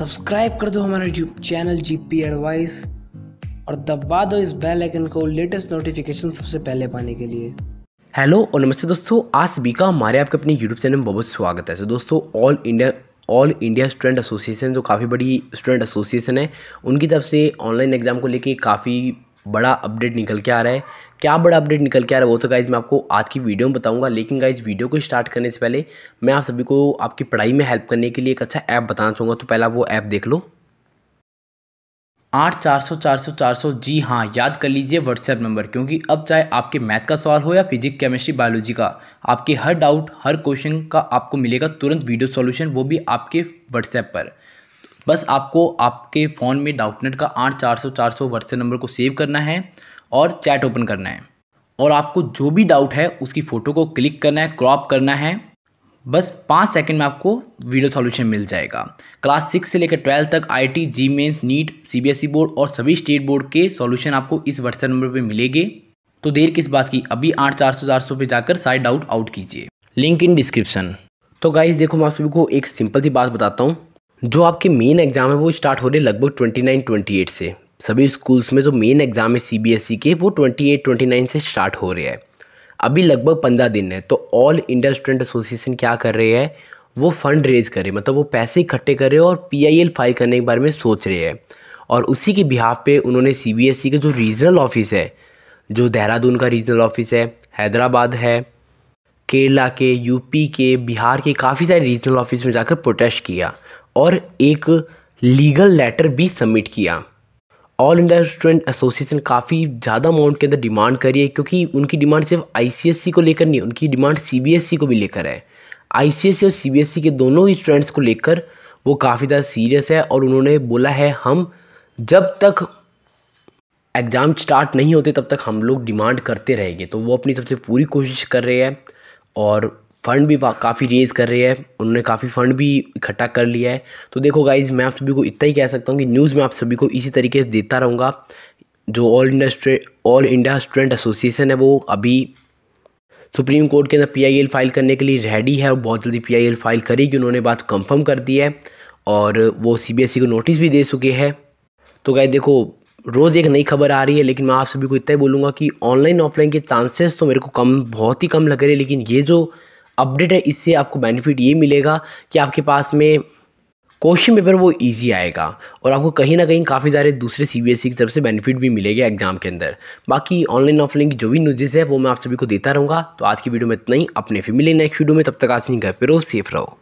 subscribe कर दो हमारा YouTube channel G P advice और दबा दो इस बेल आइकन को लेटेस्ट नोटिफिकेशन सबसे पहले पाने के लिए हेलो और नमस्ते दोस्तों आज सभी का हमारे आपके अपने यूट्यूब चैनल में बहुत स्वागत है तो दोस्तों All India All India Student Association जो काफ़ी बड़ी स्टूडेंट एसोसिएशन है उनकी तरफ से ऑनलाइन एग्ज़ाम को लेकर काफ़ी बड़ा अपडेट निकल के आ रहा है क्या बड़ा अपडेट निकल के आ रहा है वो तो गाइज़ मैं आपको आज की वीडियो में बताऊंगा लेकिन गाइज़ वीडियो को स्टार्ट करने से पहले मैं आप सभी को आपकी पढ़ाई में हेल्प करने के लिए एक अच्छा ऐप बताना चाहूँगा तो पहला वो ऐप देख लो आठ चार सौ चार सौ चार सौ जी हाँ याद कर लीजिए व्हाट्सएप नंबर क्योंकि अब चाहे आपके मैथ का सवाल हो या फिजिक्स केमिस्ट्री बायोलॉजी का आपके हर डाउट हर क्वेश्चन का आपको मिलेगा तुरंत वीडियो सॉल्यूशन वो भी आपके व्हाट्सएप पर बस आपको आपके फ़ोन में डाउटनेट का आठ चार सौ चार सौ व्हाट्सएप नंबर को सेव करना है और चैट ओपन करना है और आपको जो भी डाउट है उसकी फ़ोटो को क्लिक करना है क्रॉप करना है बस पाँच सेकंड में आपको वीडियो सॉल्यूशन मिल जाएगा क्लास सिक्स से लेकर ट्वेल्थ तक आईटी, जी मेन्स नीट ई e बोर्ड और सभी स्टेट बोर्ड के सॉल्यूशन आपको इस व्हाट्सएप नंबर पर मिलेंगे तो देर किस बात की अभी आठ चार सौ चार सौ पर जाकर सारे डाउट आउट कीजिए लिंक इन डिस्क्रिप्शन तो गाइज देखो मैं आप सभी को एक सिंपल सी बात बताता हूँ जो आपके मेन एग्ज़ाम है वो स्टार्ट हो रहे लगभग ट्वेंटी नाइन ट्वेंटी एट से सभी स्कूल्स में जो मेन एग्ज़ाम है सी बी एस ई के वो ट्वेंटी एट ट्वेंटी नाइन से स्टार्ट हो रहे हैं अभी लगभग पंद्रह दिन है तो ऑल इंडिया स्टूडेंट एसोसिएशन क्या कर रहे हैं वो फंड रेज कर रहे मतलब वो पैसे इकट्ठे कर रहे हैं और एल फाइल करने के बारे में सोच रहे हैं और उसी के बिहाव पे उन्होंने सी बी एस ई के जो रीजनल ऑफिस है जो देहरादून का रीजनल ऑफिस है हैदराबाद है केरला के यूपी के बिहार के काफ़ी सारे रीजनल ऑफिस में जाकर प्रोटेस्ट किया और एक लीगल लेटर भी सबमिट किया ऑल इंडिया स्टूडेंट एसोसिएशन काफ़ी ज़्यादा अमाउंट के अंदर डिमांड करी है क्योंकि उनकी डिमांड सिर्फ आईसीएससी को लेकर नहीं उनकी डिमांड सीबीएसई e को भी लेकर है आईसीएसई e और सीबीएसई e के दोनों ही स्टूडेंट्स को लेकर वो काफ़ी ज़्यादा सीरियस है और उन्होंने बोला है हम जब तक एग्ज़ाम स्टार्ट नहीं होते तब तक हम लोग डिमांड करते रहेंगे तो वो अपनी सबसे पूरी कोशिश कर रहे हैं और फ़ंड भी काफ़ी रेज़ कर रहे हैं उन्होंने काफ़ी फ़ंड भी इकट्ठा कर लिया है तो देखो गाइज मैं आप सभी को इतना ही कह सकता हूँ कि न्यूज़ में आप सभी को इसी तरीके से देता रहूँगा जो All India All India Student Association है वो अभी सुप्रीम कोर्ट के अंदर पीआईएल फाइल करने के लिए रेडी है और बहुत जल्दी पीआईएल फाइल करेगी उन्होंने बात कंफर्म कर दी है और वो सीबीएसई e को नोटिस भी दे चुके हैं तो गाय देखो रोज़ एक नई खबर आ रही है लेकिन मैं आप सभी को इतना ही बोलूँगा कि ऑनलाइन ऑफलाइन के चांसेस तो मेरे को कम बहुत ही कम लग रहे हैं लेकिन ये जो अपडेट है इससे आपको बेनिफिट ये मिलेगा कि आपके पास में क्वेश्चन पेपर वो इजी आएगा और आपको कहीं ना कहीं काफ़ी सारे दूसरे सी बी एस ई की तरफ से बेनिफिट भी मिलेगा एग्जाम के अंदर बाकी ऑनलाइन ऑफलाइन की जो भी न्यूजेस है वो मैं आप सभी को देता रहूँगा तो आज की वीडियो में इतना ही अपने फिर मिले नेक्स्ट वीडियो में तब तक आज नहीं पर फिर सेफ रहो